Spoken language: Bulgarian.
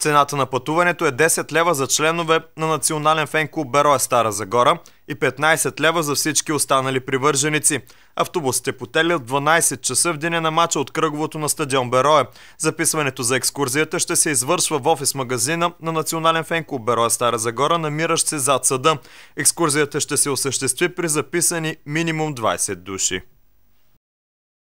Цената на пътуването е 10 лева за членове на Национален фен-клуб Стара Загора и 15 лева за всички останали привърженици. Автобусите потелят в 12 часа в деня на мача от кръговото на стадион Берое. Записването за екскурзията ще се извършва в офис магазина на Национален фен-клуб Стара Загора, намиращ се зад съда. Екскурзията ще се осъществи при записани минимум 20 души.